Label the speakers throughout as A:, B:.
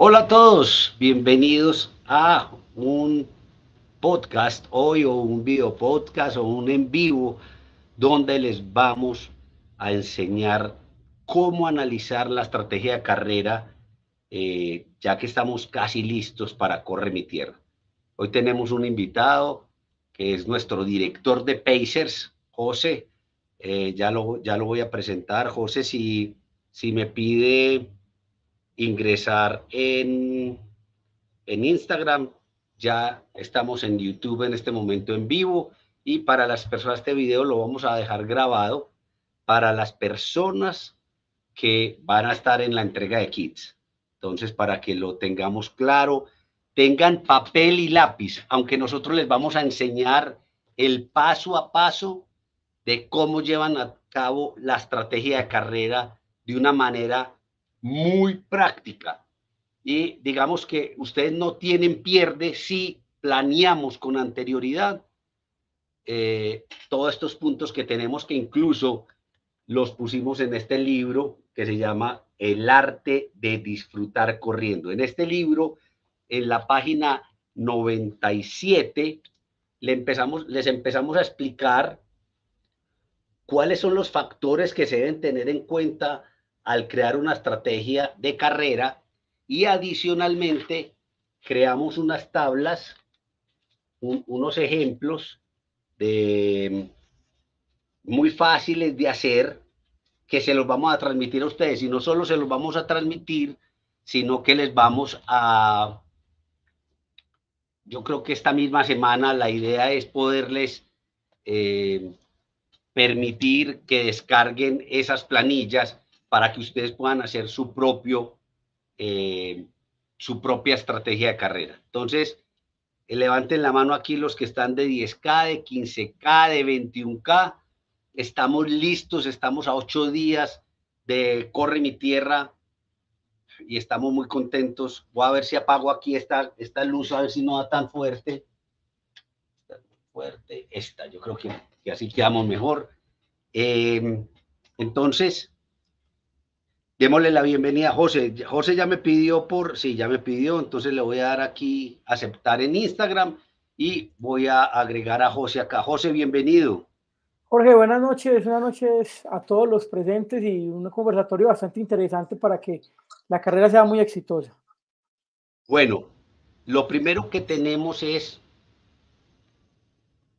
A: Hola a todos, bienvenidos a un podcast hoy o un video podcast o un en vivo donde les vamos a enseñar cómo analizar la estrategia de carrera eh, ya que estamos casi listos para Corre mi Tierra. Hoy tenemos un invitado que es nuestro director de Pacers, José. Eh, ya, lo, ya lo voy a presentar. José, si, si me pide ingresar en, en Instagram. Ya estamos en YouTube en este momento en vivo y para las personas este video lo vamos a dejar grabado para las personas que van a estar en la entrega de kits. Entonces, para que lo tengamos claro, tengan papel y lápiz, aunque nosotros les vamos a enseñar el paso a paso de cómo llevan a cabo la estrategia de carrera de una manera muy práctica. Y digamos que ustedes no tienen pierde si planeamos con anterioridad eh, todos estos puntos que tenemos que incluso los pusimos en este libro que se llama El arte de disfrutar corriendo. En este libro, en la página 97, le empezamos, les empezamos a explicar cuáles son los factores que se deben tener en cuenta al crear una estrategia de carrera y adicionalmente creamos unas tablas, unos ejemplos muy fáciles de hacer que se los vamos a transmitir a ustedes y no solo se los vamos a transmitir, sino que les vamos a... Yo creo que esta misma semana la idea es poderles eh, permitir que descarguen esas planillas para que ustedes puedan hacer su, propio, eh, su propia estrategia de carrera. Entonces, eh, levanten la mano aquí los que están de 10K, de 15K, de 21K. Estamos listos, estamos a ocho días de Corre mi Tierra y estamos muy contentos. Voy a ver si apago aquí esta, esta luz, a ver si no da tan fuerte. Fuerte, esta, yo creo que, así quedamos mejor. Eh, entonces, Démosle la bienvenida a José. José ya me pidió por, sí, ya me pidió, entonces le voy a dar aquí aceptar en Instagram y voy a agregar a José acá. José, bienvenido.
B: Jorge, buenas noches, buenas noches a todos los presentes y un conversatorio bastante interesante para que la carrera sea muy exitosa.
A: Bueno, lo primero que tenemos es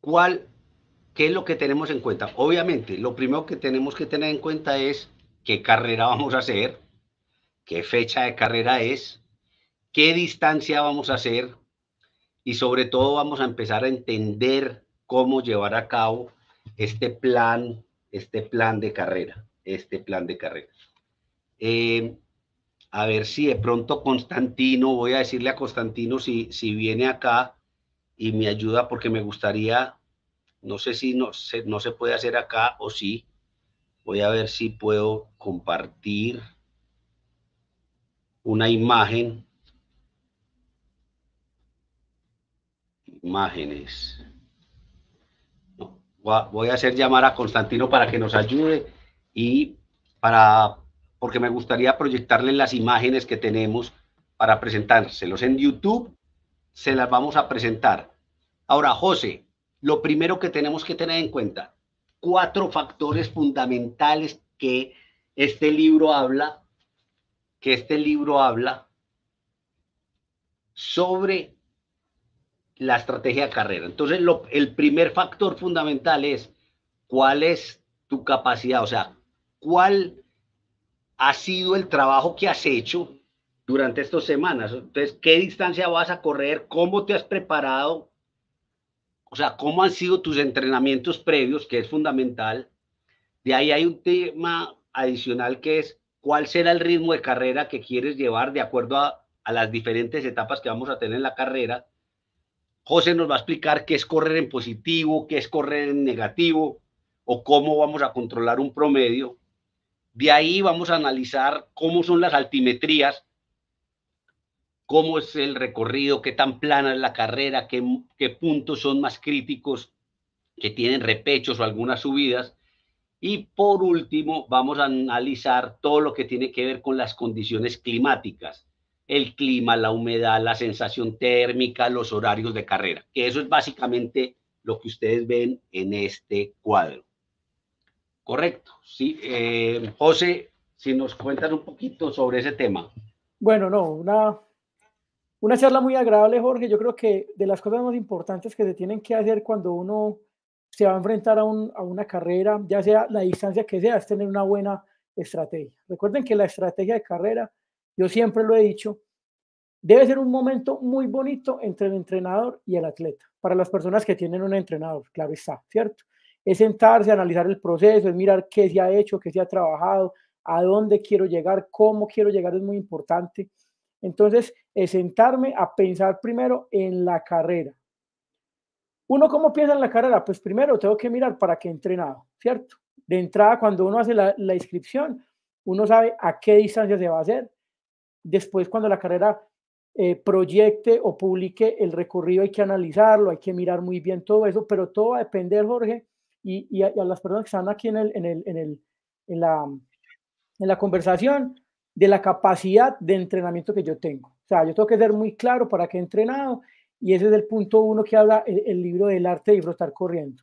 A: cuál, qué es lo que tenemos en cuenta. Obviamente, lo primero que tenemos que tener en cuenta es qué carrera vamos a hacer, qué fecha de carrera es, qué distancia vamos a hacer y sobre todo vamos a empezar a entender cómo llevar a cabo este plan, este plan de carrera, este plan de carrera. Eh, a ver si de pronto Constantino, voy a decirle a Constantino si, si viene acá y me ayuda porque me gustaría, no sé si no se, no se puede hacer acá o sí, Voy a ver si puedo compartir una imagen. Imágenes. voy a hacer llamar a Constantino para que nos ayude y para, porque me gustaría proyectarle las imágenes que tenemos para presentárselos en YouTube. Se las vamos a presentar. Ahora, José, lo primero que tenemos que tener en cuenta, cuatro factores fundamentales que este libro habla, que este libro habla sobre la estrategia de carrera. Entonces, el primer factor fundamental es cuál es tu capacidad, o sea, cuál ha sido el trabajo que has hecho durante estas semanas. Entonces, ¿qué distancia vas a correr? ¿Cómo te has preparado? o sea, cómo han sido tus entrenamientos previos, que es fundamental. De ahí hay un tema adicional que es cuál será el ritmo de carrera que quieres llevar de acuerdo a, las diferentes etapas que vamos a tener en la carrera. José nos va a explicar qué es correr en positivo, qué es correr en negativo o cómo vamos a controlar un promedio. De ahí vamos a analizar cómo son las altimetrías, cómo es el recorrido, qué tan plana es la carrera, qué, qué puntos son más críticos, que tienen repechos o algunas subidas. Y por último, vamos a analizar todo lo que tiene que ver con las condiciones climáticas, el clima, la humedad, la sensación térmica, los horarios de carrera, que eso es básicamente lo que ustedes ven en este cuadro. Correcto. Sí, eh, José, si nos cuentas un poquito sobre ese tema.
B: Bueno, no, una una charla muy agradable, Jorge. Yo creo que de las cosas más importantes que se tienen que hacer cuando uno se va a enfrentar a, una carrera, ya sea la distancia que sea, es tener una buena estrategia. Recuerden que la estrategia de carrera, yo siempre lo he dicho, debe ser un momento muy bonito entre el entrenador y el atleta, para las personas que tienen un entrenador, clave está, ¿cierto? Es sentarse, analizar el proceso, es mirar qué se ha hecho, qué se ha trabajado, a dónde quiero llegar, cómo quiero llegar, es muy importante. Entonces, es eh, sentarme a pensar primero en la carrera. ¿Uno cómo piensa en la carrera? Pues primero tengo que mirar para qué entrenado, ¿cierto? De entrada, cuando uno hace la, inscripción, uno sabe a qué distancia se va a hacer. Después, cuando la carrera eh, proyecte o publique el recorrido, hay que analizarlo, hay que mirar muy bien todo eso, pero todo va a depender, Jorge, y, a, las personas que están aquí en, el, en, la, en la conversación, de la capacidad de entrenamiento que yo tengo. O sea, yo tengo que ser muy claro para qué he entrenado y ese es el punto uno que habla el, libro del arte de disfrutar corriendo.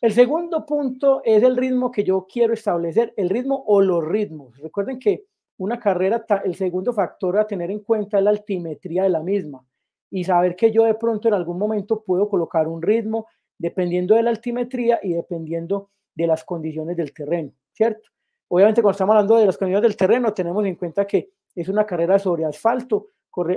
B: El segundo punto es el ritmo que yo quiero establecer, el ritmo o los ritmos. Recuerden que una carrera, el segundo factor a tener en cuenta es la altimetría de la misma y saber que yo de pronto en algún momento puedo colocar un ritmo dependiendo de la altimetría y dependiendo de las condiciones del terreno, ¿cierto? Obviamente cuando estamos hablando de las condiciones del terreno, tenemos en cuenta que es una carrera sobre asfalto.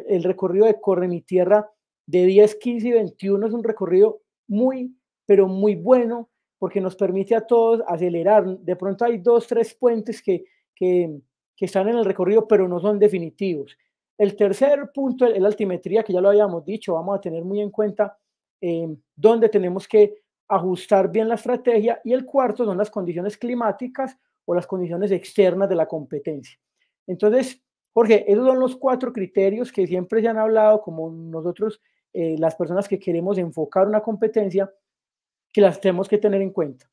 B: el recorrido de Corre mi Tierra de 10, 15 y 21 es un recorrido muy, pero muy bueno, porque nos permite a todos acelerar. De pronto hay dos, tres puentes que, que, están en el recorrido, pero no son definitivos. El tercer punto es la altimetría, que ya lo habíamos dicho, vamos a tener muy en cuenta eh, dónde tenemos que ajustar bien la estrategia. Y el cuarto son las condiciones climáticas o las condiciones externas de la competencia. Entonces, Jorge, esos son los cuatro criterios que siempre se han hablado, como nosotros, eh, las personas que queremos enfocar una competencia, que las tenemos que tener en cuenta.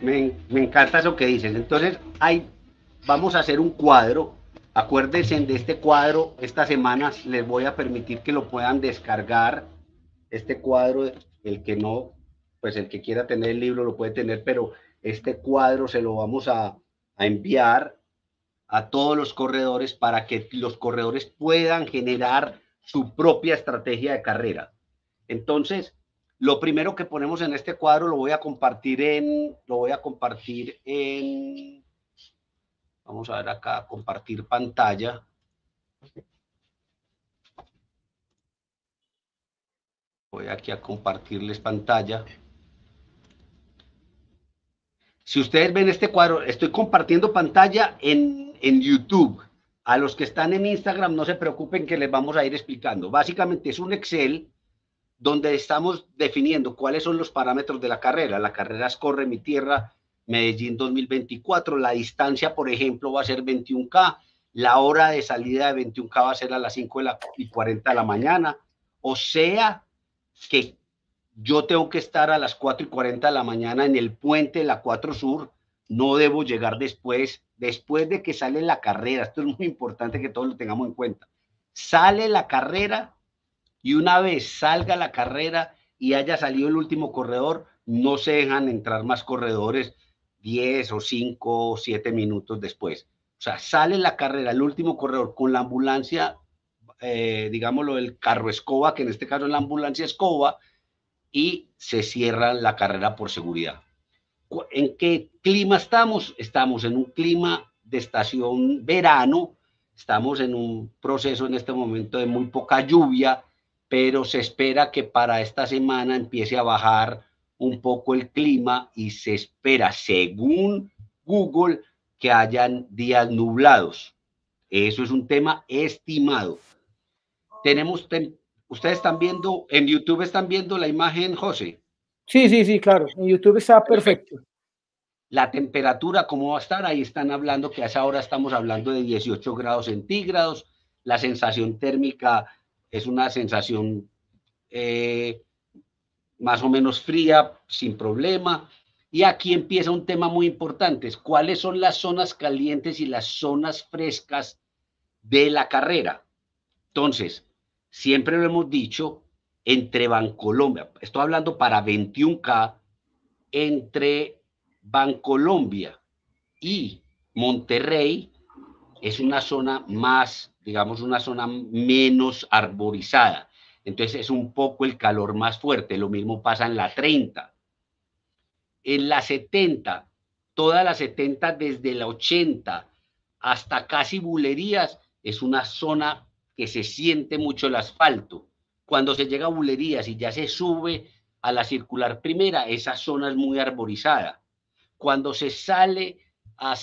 A: Me, encanta eso que dices. Entonces, hay, vamos a hacer un cuadro. Acuérdense de este cuadro. Estas semanas les voy a permitir que lo puedan descargar. Este cuadro, el que no, pues el que quiera tener el libro lo puede tener, pero este cuadro se lo vamos a, enviar a todos los corredores para que los corredores puedan generar su propia estrategia de carrera. Entonces, lo primero que ponemos en este cuadro lo voy a compartir en, lo voy a compartir en, vamos a ver acá, compartir pantalla. Voy aquí a compartirles pantalla. Si ustedes ven este cuadro, estoy compartiendo pantalla en, YouTube. A los que están en Instagram, no se preocupen que les vamos a ir explicando. Básicamente es un Excel donde estamos definiendo cuáles son los parámetros de la carrera. La carrera es Corre mi Tierra, Medellín 2024. La distancia, por ejemplo, va a ser 21K. La hora de salida de 21K va a ser a las 5 y 40 de la mañana. O sea, que yo tengo que estar a las 4 y 40 de la mañana en el puente de la 4 Sur, no debo llegar después, después de que sale la carrera, esto es muy importante que todos lo tengamos en cuenta, sale la carrera y una vez salga la carrera y haya salido el último corredor, no se dejan entrar más corredores 10 o 5 o 7 minutos después. O sea, sale la carrera, el último corredor con la ambulancia, eh, digámoslo, el carro escoba, que en este caso es la ambulancia escoba, y se cierra la carrera por seguridad. ¿En qué clima estamos? Estamos en un clima de estación verano, estamos en un proceso en este momento de muy poca lluvia, pero se espera que para esta semana empiece a bajar un poco el clima y se espera, según Google, que hayan días nublados. Eso es un tema estimado. Tenemos Ustedes están viendo, en YouTube están viendo la imagen, José.
B: Sí, sí, sí, claro. En YouTube está perfecto.
A: La temperatura, ¿cómo va a estar? Ahí están hablando que a ahora estamos hablando de 18 grados centígrados. La sensación térmica es una sensación eh, más o menos fría, sin problema. Y aquí empieza un tema muy importante. ¿Cuáles son las zonas calientes y las zonas frescas de la carrera? Entonces, siempre lo hemos dicho, entre Bancolombia, estoy hablando para 21K, entre Bancolombia y Monterrey es una zona más, digamos, una zona menos arborizada. Entonces es un poco el calor más fuerte. Lo mismo pasa en la 30. En la 70, toda la 70 desde la 80 hasta casi Bulerías es una zona que se siente mucho el asfalto. Cuando se llega a Bulerías y ya se sube a la circular primera, esa zona es muy arborizada. Cuando se sale a,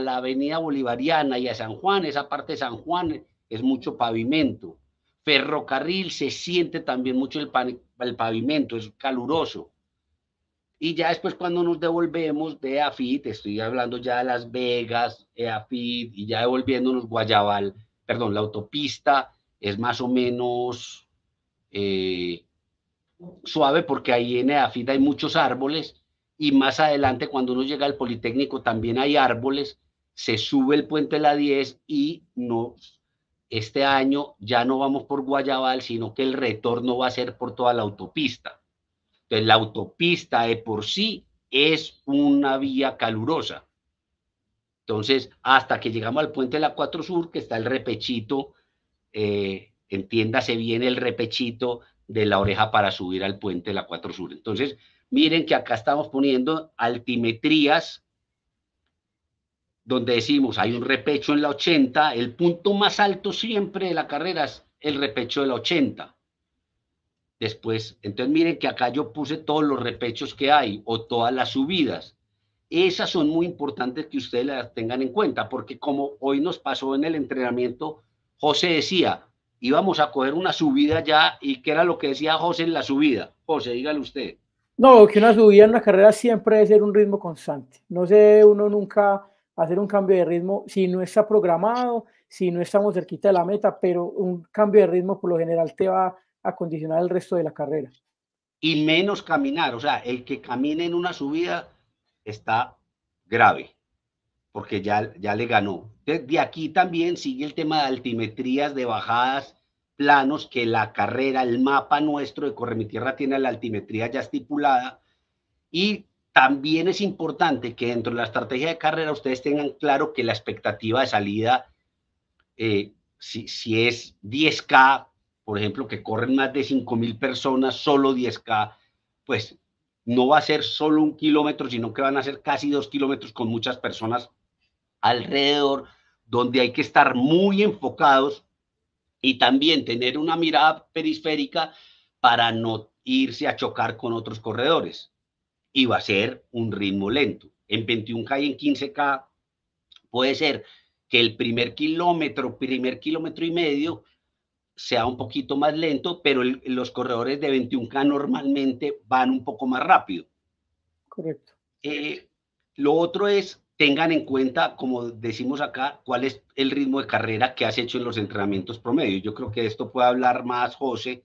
A: la avenida Bolivariana y a San Juan, esa parte de San Juan es mucho pavimento. Ferrocarril se siente también mucho el, el pavimento, es caluroso. Y ya después cuando nos devolvemos de AFIT, estoy hablando ya de Las Vegas, AFIT, y ya devolviéndonos Guayabal, perdón, la autopista es más o menos eh, suave porque ahí en Eafid hay muchos árboles y más adelante cuando uno llega al Politécnico también hay árboles, se sube el puente de la 10 y no, este año ya no vamos por Guayabal, sino que el retorno va a ser por toda la autopista. Entonces la autopista de por sí es una vía calurosa. Entonces, hasta que llegamos al puente de la 4 Sur, que está el repechito, eh, entiéndase bien el repechito de la oreja para subir al puente de la 4 Sur. Entonces, miren que acá estamos poniendo altimetrías donde decimos hay un repecho en la 80, el punto más alto siempre de la carrera es el repecho de la 80. Después, entonces miren que acá yo puse todos los repechos que hay o todas las subidas. Esas son muy importantes que ustedes las tengan en cuenta, porque como hoy nos pasó en el entrenamiento, José decía, íbamos a coger una subida ya, y qué era lo que decía José en la subida. José, dígale usted.
B: No, que una subida en una carrera siempre debe ser un ritmo constante. No debe uno nunca hacer un cambio de ritmo si no está programado, si no estamos cerquita de la meta, pero un cambio de ritmo por lo general te va a condicionar el resto de la carrera.
A: Y menos caminar, o sea, el que camine en una subida está grave, porque ya, ya le ganó. De aquí también sigue el tema de altimetrías, de bajadas, planos, que la carrera, el mapa nuestro de mi tierra tiene la altimetría ya estipulada. Y también es importante que dentro de la estrategia de carrera ustedes tengan claro que la expectativa de salida, eh, si, si es 10K, por ejemplo, que corren más de 5.000 personas, solo 10K, pues no va a ser solo un kilómetro, sino que van a ser casi dos kilómetros con muchas personas alrededor, donde hay que estar muy enfocados y también tener una mirada periférica para no irse a chocar con otros corredores. Y va a ser un ritmo lento. En 21K y en 15K puede ser que el primer kilómetro, primer kilómetro y medio sea un poquito más lento, pero los corredores de 21K normalmente van un poco más rápido. Correcto. Eh, lo otro es, tengan en cuenta, como decimos acá, cuál es el ritmo de carrera que has hecho en los entrenamientos promedios. Yo creo que esto puede hablar más José,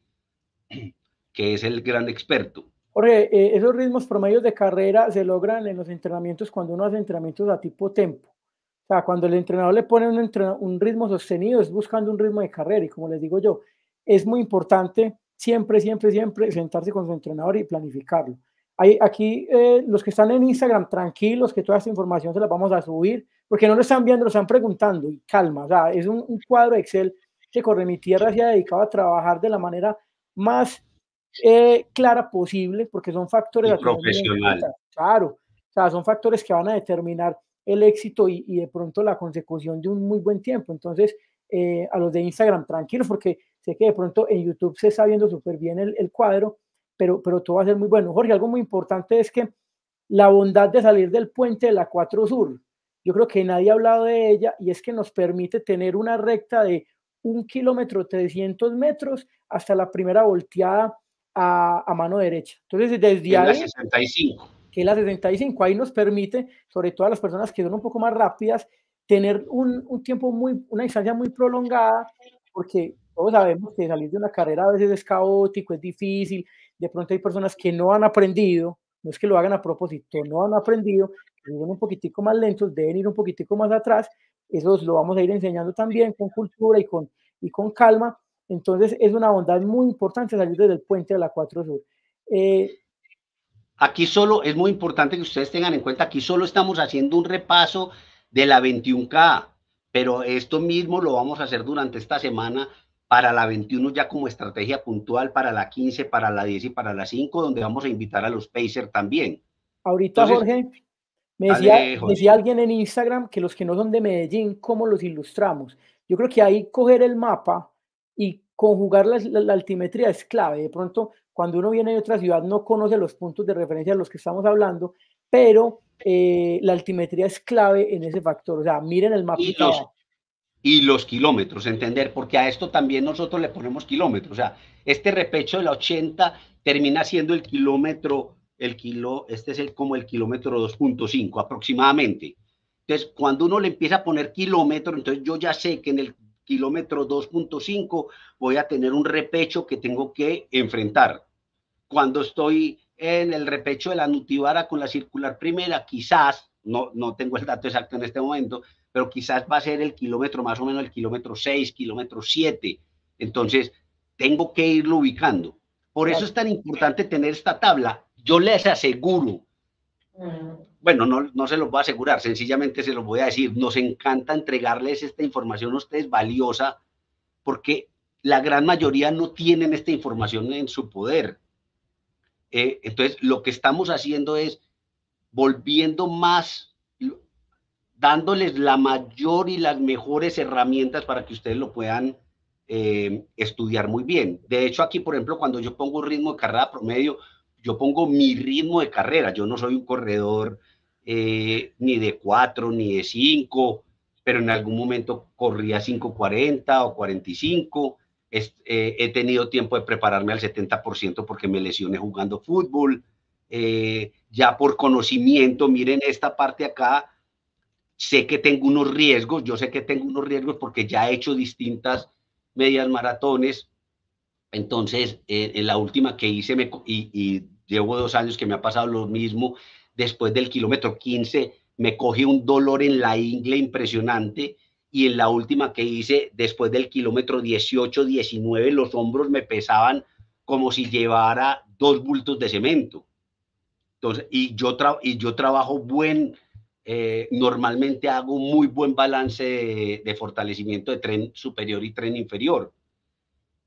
A: que es el gran experto.
B: Jorge, eh, esos ritmos promedios de carrera se logran en los entrenamientos cuando uno hace entrenamientos a tipo tempo cuando el entrenador le pone un, ritmo sostenido, es buscando un ritmo de carrera. Y como les digo yo, es muy importante siempre, siempre, siempre sentarse con su entrenador y planificarlo. aquí eh, los que están en Instagram, tranquilos, que toda esta información se la vamos a subir, porque no lo están viendo, lo están preguntando y calma. es un, cuadro de Excel que Corre Mi Tierra se ha dedicado a trabajar de la manera más eh, clara posible, porque son factores... profesionales, profesional. Claro, o sea, son factores que van a determinar el éxito y, de pronto la consecución de un muy buen tiempo. Entonces, eh, a los de Instagram, tranquilos, porque sé que de pronto en YouTube se está viendo súper bien el, cuadro, pero, pero todo va a ser muy bueno. Jorge, algo muy importante es que la bondad de salir del puente de la 4 Sur, yo creo que nadie ha hablado de ella y es que nos permite tener una recta de un kilómetro 300 metros hasta la primera volteada a, mano derecha. Entonces, desde
A: 65
B: que la 65. Ahí nos permite, sobre todo a las personas que son un poco más rápidas, tener un, tiempo muy, una distancia muy prolongada, porque todos sabemos que salir de una carrera a veces es caótico, es difícil, de pronto hay personas que no han aprendido, no es que lo hagan a propósito, no han aprendido, viven un poquitico más lentos, deben ir un poquitico más atrás, eso lo vamos a ir enseñando también con cultura y con, y con calma, entonces es una bondad muy importante salir desde el puente de la 4 Sur. Eh,
A: Aquí solo es muy importante que ustedes tengan en cuenta, aquí solo estamos haciendo un repaso de la 21K, pero esto mismo lo vamos a hacer durante esta semana para la 21 ya como estrategia puntual, para la 15, para la 10 y para la 5, donde vamos a invitar a los Pacers también.
B: Ahorita, Jorge, me Jorge, me decía, alguien en Instagram que los que no son de Medellín, ¿cómo los ilustramos? Yo creo que ahí coger el mapa y conjugar la, altimetría es clave. De pronto, cuando uno viene de otra ciudad, no conoce los puntos de referencia de los que estamos hablando, pero eh, la altimetría es clave en ese factor. O sea, miren el mapa.
A: Y los, kilómetros, entender, porque a esto también nosotros le ponemos kilómetros. O sea, este repecho de la 80 termina siendo el kilómetro, el kilo, este es el, como el kilómetro 2.5 aproximadamente. Entonces, cuando uno le empieza a poner kilómetro, entonces yo ya sé que en el kilómetro 2.5 voy a tener un repecho que tengo que enfrentar. Cuando estoy en el repecho de la Nutibara con la circular primera, quizás, no, no tengo el dato exacto en este momento, pero quizás va a ser el kilómetro más o menos el kilómetro 6, kilómetro 7. Entonces, tengo que irlo ubicando. Por eso es tan importante tener esta tabla. Yo les aseguro mm bueno, no, se los voy a asegurar, sencillamente se los voy a decir, nos encanta entregarles esta información a ustedes valiosa porque la gran mayoría no tienen esta información en su poder. Eh, entonces, lo que estamos haciendo es volviendo más, dándoles la mayor y las mejores herramientas para que ustedes lo puedan eh, estudiar muy bien. De hecho, aquí, por ejemplo, cuando yo pongo un ritmo de carrera promedio, yo pongo mi ritmo de carrera. Yo no soy un corredor eh, ni de 4, ni de 5, pero en algún momento corría 5.40 o 45. Eh, he tenido tiempo de prepararme al 70% porque me lesioné jugando fútbol. Eh, ya por conocimiento, miren esta parte acá, sé que tengo unos riesgos, yo sé que tengo unos riesgos porque ya he hecho distintas medias maratones. Entonces, en la última que hice me, y, llevo dos años que me ha pasado lo mismo, después del kilómetro 15 me cogí un dolor en la ingle impresionante y en la última que hice, después del kilómetro 18, 19, los hombros me pesaban como si llevara dos bultos de cemento. Entonces, y yo, y yo trabajo buen, eh, normalmente hago muy buen balance de, fortalecimiento de tren superior y tren inferior.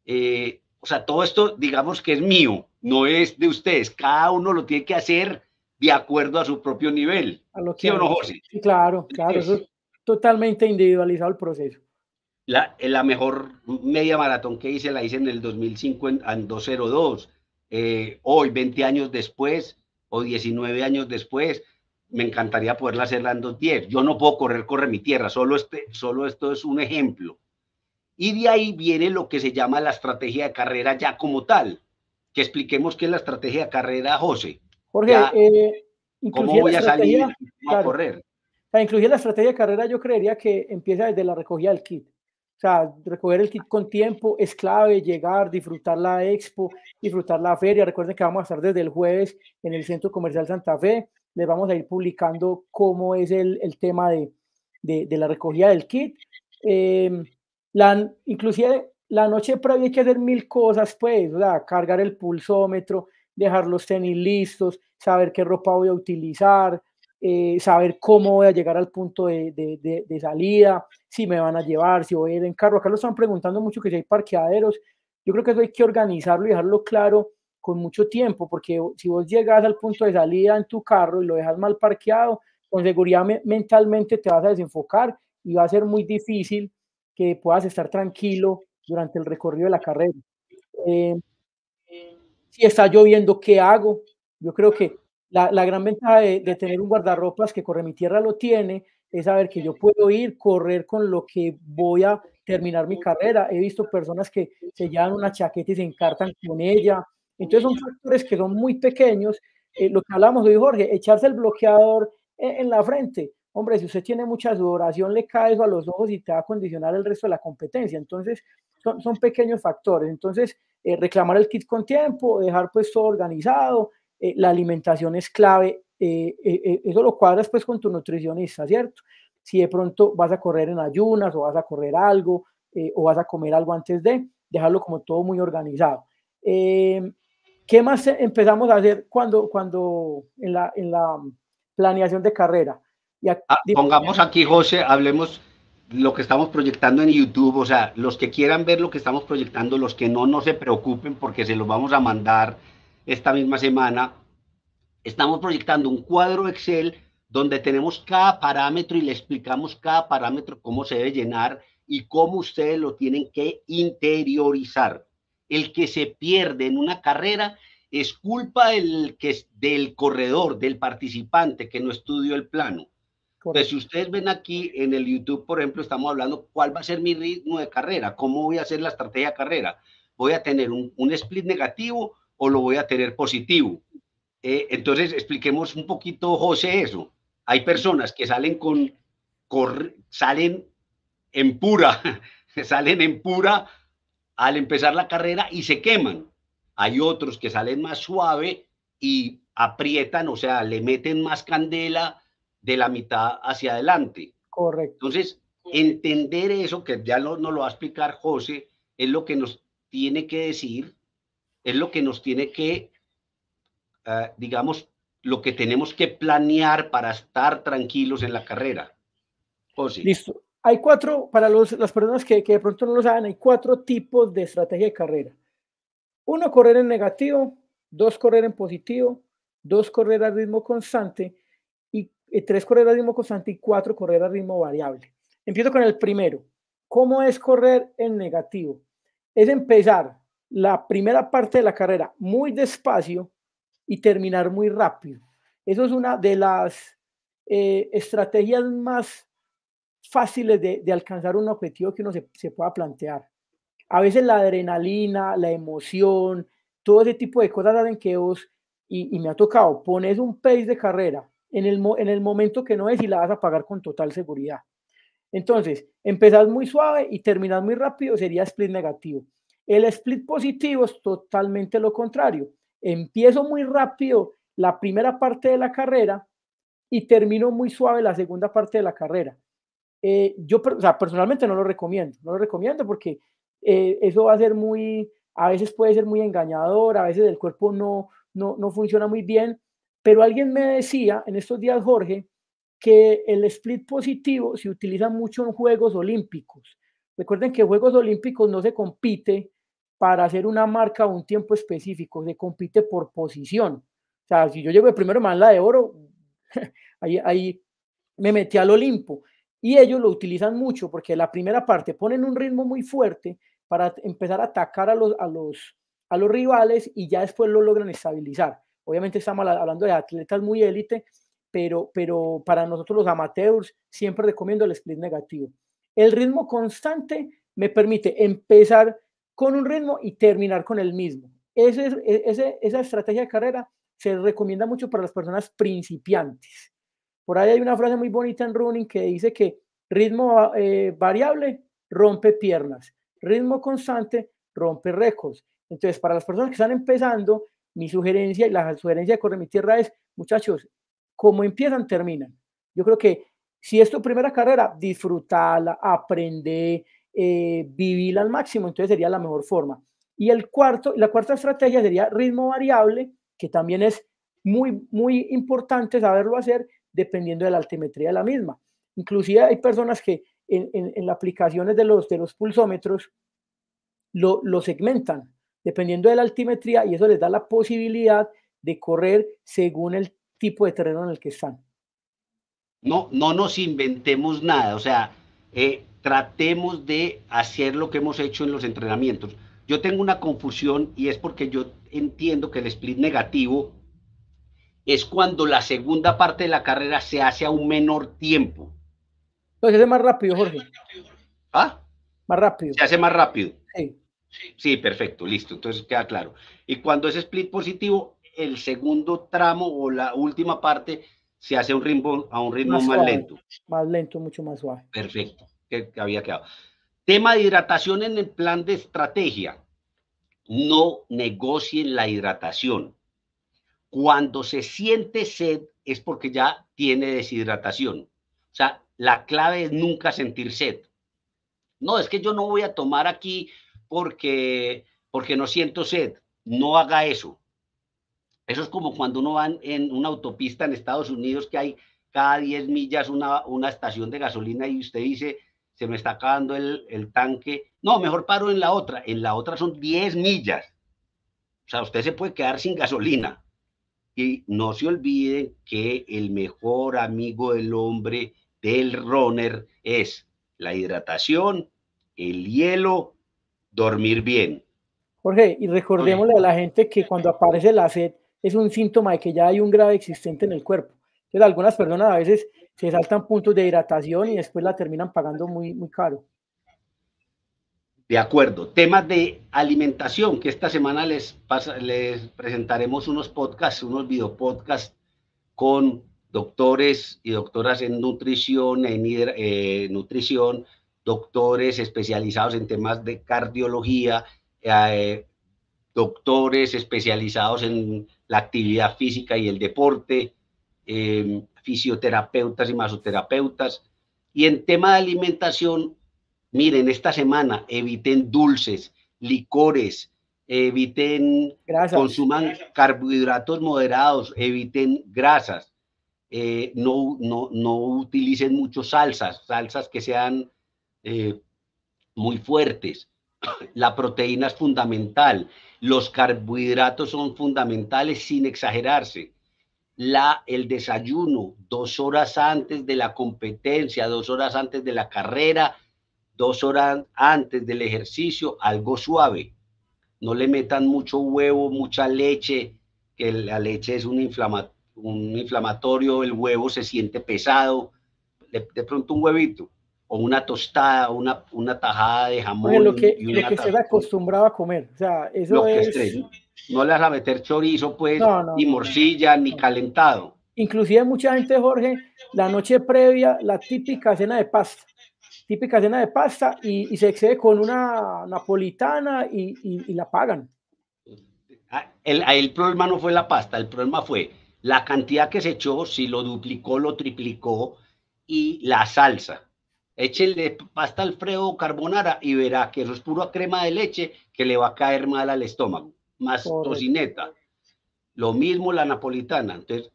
A: Eh, o sea, todo esto, digamos que es mío, no es de ustedes. Cada uno lo tiene que hacer de acuerdo a su propio nivel.
B: A lo que ¿Sí Claro, claro, pues. totalmente individualizado el proceso.
A: La, eh, la, mejor media maratón que hice la hice en el 2005 en, en 202. Eh, hoy, 20 años después o 19 años después, me encantaría poderla hacer en 210. Yo no puedo correr, corre mi tierra, solo, este, solo esto es un ejemplo. Y de ahí viene lo que se llama la estrategia de carrera ya como tal. Que expliquemos qué es la estrategia de carrera, José.
B: Porque eh,
A: ¿cómo voy a salir
B: a correr? incluir la estrategia de carrera, yo creería que empieza desde la recogida del kit. O sea, recoger el kit con tiempo es clave, llegar, disfrutar la expo, disfrutar la feria. Recuerden que vamos a estar desde el jueves en el Centro Comercial Santa Fe. Les vamos a ir publicando cómo es el, el tema de, de, la recogida del kit. Em, la, inclusive la noche previa hay que hacer mil cosas, pues, o sea, cargar el pulsómetro, dejar los tenis listos, saber qué ropa voy a utilizar, eh, saber cómo voy a llegar al punto de, salida, si me van a llevar, si voy a ir en carro. Acá lo están preguntando mucho que si hay parqueaderos. Yo creo que eso hay que organizarlo y dejarlo claro con mucho tiempo, porque si vos llegas al punto de salida en tu carro y lo dejas mal parqueado, con seguridad mentalmente te vas a desenfocar y va a ser muy difícil que puedas estar tranquilo durante el recorrido de la carrera. Eh, si está lloviendo, ¿qué hago? Yo creo que la, gran ventaja de, tener un guardarropas que corre mi tierra lo tiene es saber que yo puedo ir, correr con lo que voy a terminar mi carrera. He visto personas que se llevan una chaqueta y se encartan con ella. Entonces son factores que son muy pequeños. Eh, lo que hablamos hoy, Jorge, echarse el bloqueador eh, en la frente hombre, si usted tiene mucha sudoración, le cae eso a los ojos y te va a condicionar el resto de la competencia. Entonces, son, pequeños factores. Entonces, eh, reclamar el kit con tiempo, dejar pues todo organizado, eh, la alimentación es clave. Eh, eso lo cuadras pues con tu nutricionista, ¿cierto? Si de pronto vas a correr en ayunas o vas a correr algo o vas a comer algo antes de, dejarlo como todo muy organizado. ¿Qué más empezamos a hacer cuando, cuando en la planeación de carrera?
A: Ah, pongamos aquí, José, hablemos lo que estamos proyectando en YouTube, o sea, los que quieran ver lo que estamos proyectando, los que no, no se preocupen porque se los vamos a mandar esta misma semana. Estamos proyectando un cuadro Excel donde tenemos cada parámetro y le explicamos cada parámetro cómo se debe llenar y cómo ustedes lo tienen que interiorizar. El que se pierde en una carrera es culpa del, que, del corredor, del participante que no estudió el plano. Pues, si ustedes ven aquí en el YouTube, por ejemplo, estamos hablando cuál va a ser mi ritmo de carrera, cómo voy a hacer la estrategia de carrera. ¿Voy a tener un, un split negativo o lo voy a tener positivo? Eh, entonces, expliquemos un poquito, José, eso. Hay personas que salen con, salen en pura, salen en pura al empezar la carrera y se queman. Hay otros que salen más suave y aprietan, o sea, le meten más candela de la mitad hacia adelante. Correcto. Entonces, entender eso, que ya no nos lo va a explicar José, es lo que nos tiene que decir, es lo que nos tiene que, ah, digamos, lo que tenemos que planear para estar tranquilos en la carrera. José.
B: Listo. Hay cuatro, para los, las personas que, que de pronto no lo saben, hay cuatro tipos de estrategia de carrera. Uno, correr en negativo, dos, correr en positivo, dos, correr al ritmo constante eh, tres correr a ritmo constante y cuatro correr a ritmo variable. Empiezo con el primero. ¿Cómo es correr en negativo? Es empezar la primera parte de la carrera muy despacio y terminar muy rápido. Eso es una de las eh, estrategias más fáciles de, alcanzar un objetivo que uno se, pueda plantear. A veces la adrenalina, la emoción, todo ese tipo de cosas hacen que vos, y, y me ha tocado, pones un pace de carrera en el, momento que no es y la vas a pagar con total seguridad. Entonces, empezás muy suave y terminás muy rápido, sería split negativo. El split positivo es totalmente lo contrario. Empiezo muy rápido la primera parte de la carrera y termino muy suave la segunda parte de la carrera. Eh, yo personalmente no lo recomiendo, no lo recomiendo porque eh, eso va a ser muy, a veces puede ser muy engañador, a veces el cuerpo no, no funciona muy bien pero alguien me decía en estos días, Jorge, que el split positivo se utiliza mucho en Juegos Olímpicos. Recuerden que Juegos Olímpicos no se compite para hacer una marca o un tiempo específico, se compite por posición. O sea, si yo llego de primero más la de oro, ahí, ahí me metí al Olimpo. Y ellos lo utilizan mucho porque la primera parte ponen un ritmo muy fuerte para empezar a atacar a los, a los, a los rivales y ya después lo logran estabilizar. Obviamente estamos hablando de atletas muy élite, pero, pero para nosotros los amateurs siempre recomiendo el split negativo. El ritmo constante me permite empezar con un ritmo y terminar con el mismo. Ese, e, esa estrategia de carrera se recomienda mucho para las personas principiantes. Por ahí hay una frase muy bonita en running que dice que ritmo eh, variable rompe piernas, ritmo constante rompe récords. Entonces, para las personas que están empezando, mi sugerencia y la sugerencia de Corre Mi Tierra es, muchachos, como empiezan, terminan. Yo creo que si es tu primera carrera, disfrútala aprende, eh, vivirla al máximo, entonces sería la mejor forma. Y el cuarto, la cuarta estrategia sería ritmo variable, que también es muy, muy importante saberlo hacer dependiendo de la altimetría de la misma. Inclusive hay personas que en, en, las aplicaciones de los, de los pulsómetros lo, lo segmentan dependiendo de la altimetría, y eso les da la posibilidad de correr según el tipo de terreno en el que están.
A: No, no nos inventemos nada, o sea, eh, tratemos de hacer lo que hemos hecho en los entrenamientos. Yo tengo una confusión y es porque yo entiendo que el split negativo es cuando la segunda parte de la carrera se hace a un menor tiempo. Entonces hace más rápido, Jorge. ¿Ah?
B: Más rápido. Se hace más
A: rápido. Sí. Sí, perfecto, listo, entonces queda claro. Y cuando es split positivo, el segundo tramo o la última parte se hace a un ritmo, a un ritmo más, lento.
B: Más lento, mucho más suave.
A: Perfecto, que había quedado. Tema de hidratación en el plan de estrategia. No negocien la hidratación. Cuando se siente sed es porque ya tiene deshidratación. O sea, la clave es nunca sentir sed. No, es que yo no voy a tomar aquí porque, no siento sed. No haga eso. Eso es como cuando uno va en una autopista en Estados Unidos que hay cada 10 millas una, estación de gasolina y usted dice, se me está acabando el, el, tanque. No, mejor paro en la otra. En la otra son 10 millas. O sea, usted se puede quedar sin gasolina. Y no se olvide que el mejor amigo del hombre, del runner, es la hidratación, el hielo dormir bien.
B: Jorge, y recordémosle a la gente que cuando aparece la sed es un síntoma de que ya hay un grave existente en el cuerpo. Entonces, algunas personas a veces se saltan puntos de hidratación y después la terminan pagando muy, muy caro.
A: De acuerdo. Temas
B: de alimentación,
A: que esta semana les, pasa, les presentaremos unos podcasts, unos videopodcasts con doctores y doctoras en nutrición, en eh, nutrición, doctores especializados en temas de cardiología, eh, doctores especializados en la actividad física y el deporte, em, fisioterapeutas y masoterapeutas. Y en tema de alimentación, miren, esta semana eviten dulces, licores, eviten, consuman carbohidratos moderados, eviten grasas, eh, no, no, no utilicen mucho salsas, salsas que sean eh, muy fuertes. La proteína es fundamental. Los carbohidratos son fundamentales sin exagerarse. La, el desayuno dos horas antes de la competencia, dos horas antes de la carrera, dos horas antes del ejercicio, algo suave. No le metan mucho huevo, mucha leche, que la leche es un, inflamatorio, el huevo se siente pesado. de pronto un huevito, o una tostada, una, una tajada de jamón. lo que, se
B: una a comer. O sea, eso es...
A: no le vas a meter chorizo, pues, ni morcilla, ni calentado.
B: Inclusive mucha gente, Jorge, la noche previa, la típica cena de pasta. Típica cena de pasta y, se excede con una napolitana y, la pagan.
A: Ah, el, ah, el problema no fue la pasta, el problema fue la cantidad que se echó, si lo duplicó, lo triplicó y la salsa Échele pasta al Alfredo carbonara y verá que eso es pura crema de leche que le va a caer mal al estómago, más tocineta. Lo mismo la napolitana. Entonces,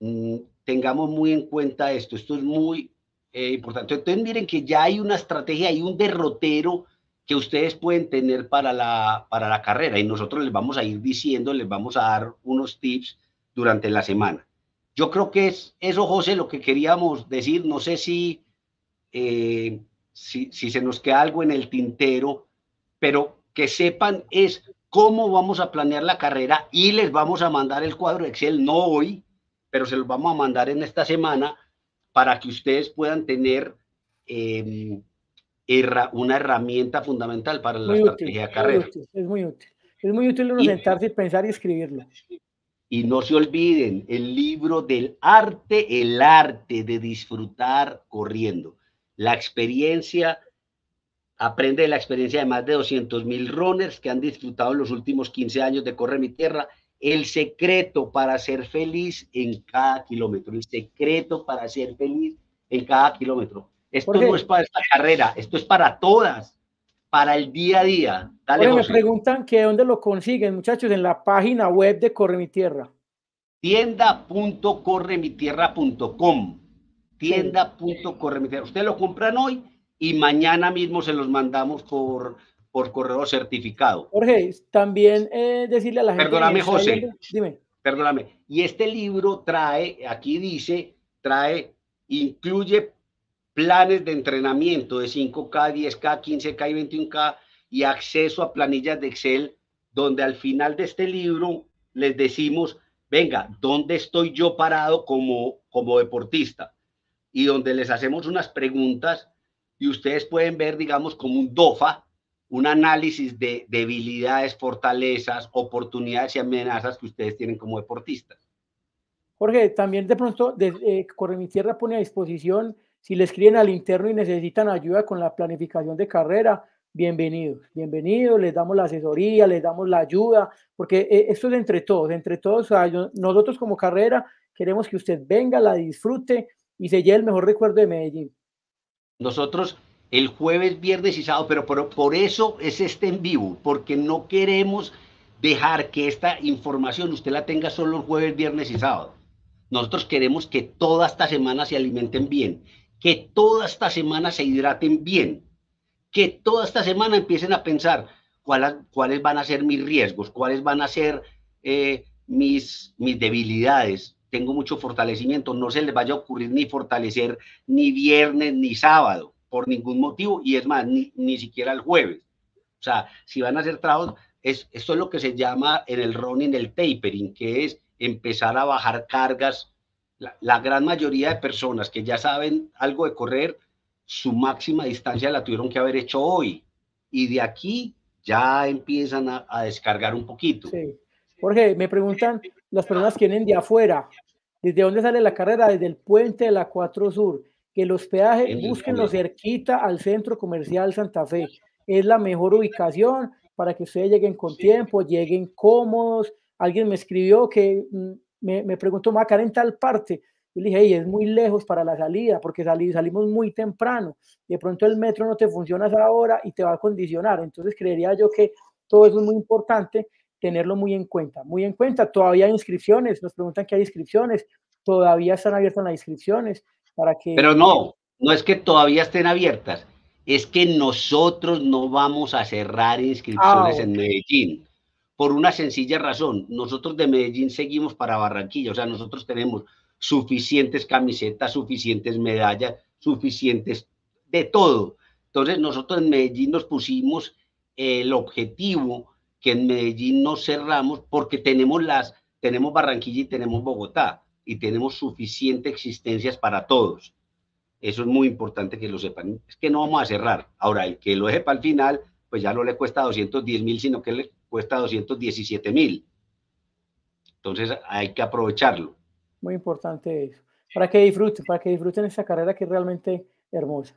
A: mm, tengamos muy en cuenta esto. Esto es muy eh, importante. Entonces, miren que ya hay una estrategia, hay un derrotero que ustedes pueden tener para la, para la carrera y nosotros les vamos a ir diciendo, les vamos a dar unos tips durante la semana. Yo creo que es eso, José, lo que queríamos decir. No sé si eh, si, se nos queda algo en el tintero, pero que sepan es cómo vamos a planear la carrera y les vamos a mandar el cuadro de Excel, no hoy, pero se los vamos a mandar en esta semana para que ustedes puedan tener em, una herramienta fundamental para la estrategia de carrera.
B: es muy útil. Es muy útil uno sentarse y pensar y escribirlo.
A: Y no se olviden, el libro del arte, el arte de disfrutar corriendo la experiencia, aprende de la experiencia de más de 200 mil runners que han disfrutado en los últimos 15 años de Corre mi Tierra. El secreto para ser feliz en cada kilómetro, el secreto para ser feliz en cada kilómetro. Esto no es para esta carrera, esto es para todas, para el día a día. Dale, me
B: preguntan que dónde lo consiguen, muchachos, en la página web de Corre mi Tierra.
A: Tienda.corremitierra.com tienda.corremitero. Usted lo compran hoy y mañana mismo se los mandamos por, por correo certificado.
B: Jorge, también eh, decirle a la gente. Perdóname, José. Dime.
A: Perdóname. Y este libro trae, aquí dice, trae, incluye planes de entrenamiento de 5K, 10K, 15K y 21K y acceso a planillas de Excel, donde al final de este libro les decimos, venga, ¿dónde estoy yo parado como, como deportista? y donde les hacemos unas preguntas y ustedes pueden ver, digamos, como un DOFA, un análisis de debilidades, fortalezas, oportunidades y amenazas que ustedes tienen como deportistas.
B: Jorge, también de pronto, de, eh, Corre Mi Tierra pone a disposición, si le escriben al interno y necesitan ayuda con la planificación de carrera, bienvenidos, bienvenidos, les damos la asesoría, les damos la ayuda, porque eh, esto es entre todos, entre todos, nosotros como carrera queremos que usted venga, la disfrute y se el mejor recuerdo de Medellín.
A: Nosotros el jueves, viernes y sábado, pero por, eso es este en vivo, porque no queremos dejar que esta información usted la tenga solo el jueves, viernes y sábado. Nosotros queremos que toda esta semana se alimenten bien, que toda esta semana se hidraten bien, que toda esta semana empiecen a pensar cuáles, van a ser mis riesgos, cuáles van a ser eh, mis debilidades, tengo mucho fortalecimiento, no se les vaya a ocurrir ni fortalecer ni viernes ni sábado, por ningún motivo, y es más, ni, ni siquiera el jueves. O sea, si van a hacer trabajos, es, esto es lo que se llama en el running el tapering, que es empezar a bajar cargas. La, gran mayoría de personas que ya saben algo de correr, su máxima distancia la tuvieron que haber hecho hoy. Y de aquí ya empiezan a, descargar un poquito.
B: Jorge, me preguntan las personas que vienen de afuera, ¿Desde dónde sale la carrera? Desde el puente de la 4 Sur. Que los peajes, búsquenlo cerquita al centro comercial Santa Fe. Es la mejor ubicación para que ustedes lleguen con tiempo, lleguen cómodos. Alguien me escribió que mm, me, me preguntó, Macar, en tal parte. Yo le dije, es muy lejos para la salida, porque salí, salimos muy temprano. De pronto el metro no te funciona a esa hora y te va a condicionar. Entonces creería yo que todo eso es muy importante tenerlo muy en cuenta, muy en cuenta. Todavía hay inscripciones, nos preguntan que hay inscripciones, todavía están abiertas las inscripciones para que... Pero no,
A: no es que todavía estén abiertas, es que nosotros no vamos a cerrar inscripciones ah, en Medellín por una sencilla razón. Nosotros de Medellín seguimos para Barranquilla, o sea, nosotros tenemos suficientes camisetas, suficientes medallas, suficientes de todo. Entonces nosotros en Medellín nos pusimos el objetivo que en Medellín no cerramos porque tenemos las, tenemos Barranquilla y tenemos Bogotá y tenemos suficiente existencias para todos. Eso es muy importante que lo sepan. Es que no vamos a cerrar. Ahora, el que lo deje para el final, pues ya no le cuesta 210 mil, sino que le cuesta 217 mil. Entonces hay que aprovecharlo.
B: Muy importante eso. Para que disfruten, para que disfruten esa carrera que es realmente hermosa.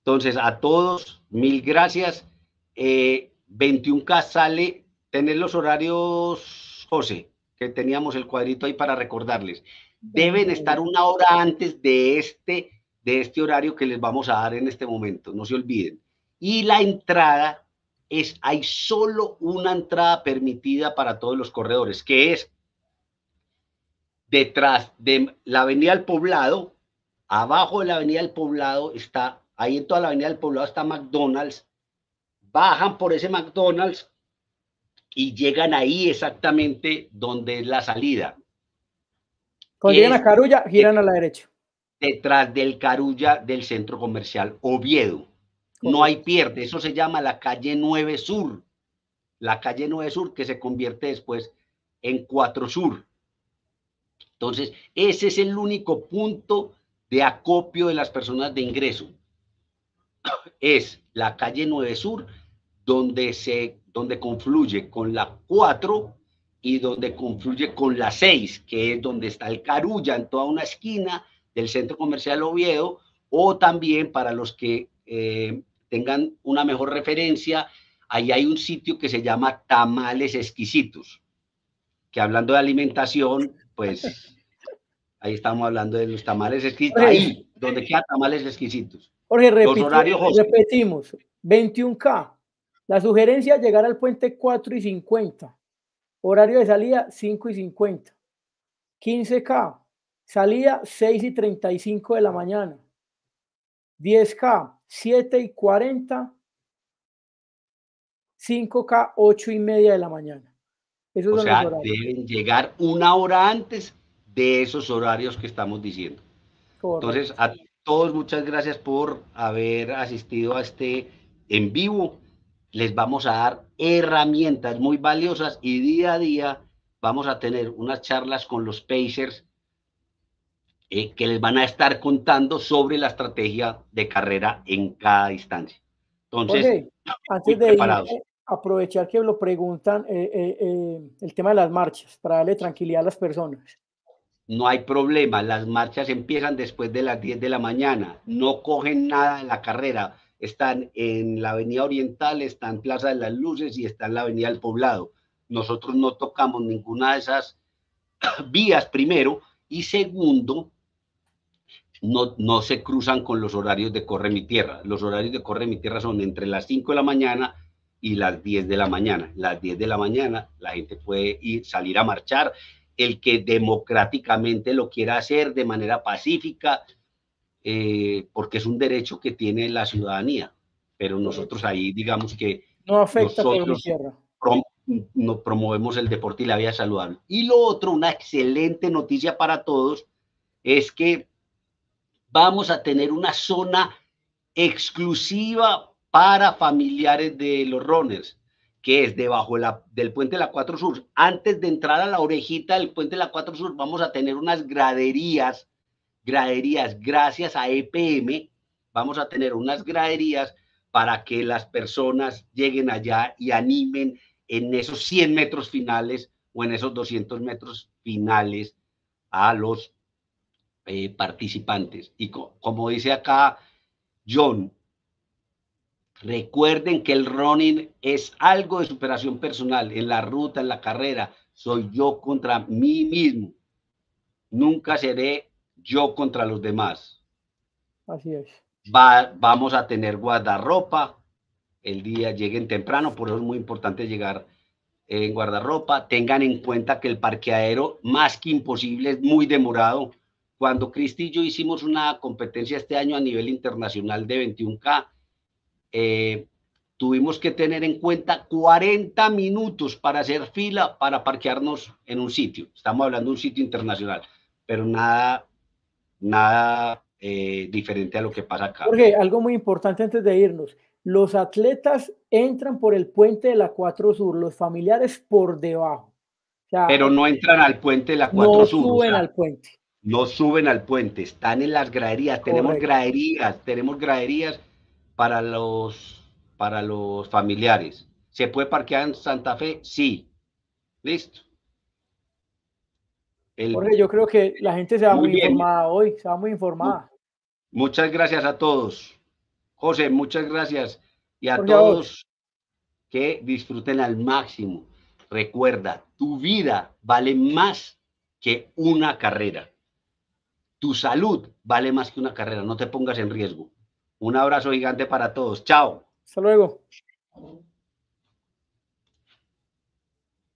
A: Entonces, a todos, mil gracias. Eh, 21K sale, tener los horarios, José, que teníamos el cuadrito ahí para recordarles. Deben estar una hora antes de este, de este horario que les vamos a dar en este momento, no se olviden. Y la entrada es, hay solo una entrada permitida para todos los corredores, que es detrás de la Avenida del Poblado, abajo de la Avenida del Poblado está, ahí en toda la Avenida del Poblado está McDonald's, bajan por ese McDonald's y llegan ahí exactamente donde es la salida.
B: Cuando llegan a Carulla, giran a la derecha.
A: Detrás del Carulla del centro comercial Oviedo. No hay pierde, eso se llama la calle 9 Sur. La calle 9 Sur que se convierte después en 4 Sur. Entonces, ese es el único punto de acopio de las personas de ingreso. Es la calle 9 Sur, donde, se, donde confluye con la 4 y donde confluye con la 6, que es donde está el Carulla en toda una esquina del centro comercial Oviedo, o también para los que eh, tengan una mejor referencia, ahí hay un sitio que se llama Tamales Exquisitos, que hablando de alimentación, pues ahí estamos hablando de los tamales exquisitos, ahí, donde queda Tamales Exquisitos. Jorge, repito, repetimos,
B: 21K. La sugerencia es llegar al puente 4 y 50. Horario de salida 5 y 50. 15K. Salida 6 y 35 de la mañana. 10K 7 y 40. 5K 8 y media de la mañana. Esos son los horarios.
A: deben llegar una hora antes de esos horarios que estamos diciendo. Correcto. Entonces, todos, muchas gracias por haber asistido a este en vivo. Les vamos a dar herramientas muy valiosas y día a día vamos a tener unas charlas con los Pacers eh, que les van a estar contando sobre la estrategia de carrera en cada distancia. Entonces, antes de eh,
B: aprovechar que lo preguntan eh, el tema de las marchas para darle tranquilidad a las personas
A: no hay problema, las marchas empiezan después de las 10 de la mañana, no cogen nada en la carrera, están en la Avenida Oriental, están en Plaza de las Luces y están en la Avenida del Poblado. Nosotros no tocamos ninguna de esas vías primero y segundo, no, no se cruzan con los horarios de Corre Mi Tierra. Los horarios de Corre Mi Tierra son entre las 5 de la mañana y las 10 de la mañana. Las 10 de la mañana la gente puede ir, salir a marchar, el que democráticamente lo quiera hacer de manera pacífica, eh, porque es un derecho que tiene la ciudadanía. Pero nosotros ahí, digamos que... No afecta nosotros no promovemos el deporte y la vida saludable. Y lo otro, una excelente noticia para todos, es que vamos a tener una zona exclusiva para familiares de los runners que es debajo del puente de la 4 Sur, antes de entrar a la orejita del puente de la 4 Sur, vamos a tener unas graderías, graderías, gracias a EPM, vamos a tener unas graderías para que las personas lleguen allá y animen en esos 100 metros finales o en esos 200 metros finales a los eh, participantes. Y como dice acá John, Recuerden que el running es algo de superación personal. En la ruta, en la carrera, soy yo contra mí mismo. Nunca seré yo contra los demás. Así es. vamos a tener guardarropa. El día lleguen temprano, por eso es muy importante llegar en guardarropa. Tengan en cuenta que el parqueadero, más que imposible, es muy demorado. Cuando Cristi y yo hicimos una competencia este año a nivel internacional de 21K, eh, tuvimos que tener en cuenta 40 minutos para hacer fila para parquearnos en un sitio. Estamos hablando de un sitio internacional, pero nada, nada eh, diferente a lo que pasa acá. porque
B: algo muy importante antes de irnos. Los atletas entran por el puente de la 4 Sur, los familiares por debajo. pero
A: no entran al puente de la 4 Sur. No suben al puente. No suben al puente, están en las graderías. Tenemos graderías, tenemos graderías para los, para los familiares. ¿Se puede parquear en Santa Fe? Sí. Listo. El,
B: yo creo que la gente se va muy, informada hoy, se va muy informada.
A: Muchas gracias a todos. José, muchas gracias. Y a todos que disfruten al máximo. Recuerda, tu vida vale más que una carrera. Tu salud vale más que una carrera. No te pongas en riesgo. Un abrazo gigante
B: para todos. Chao. Hasta luego.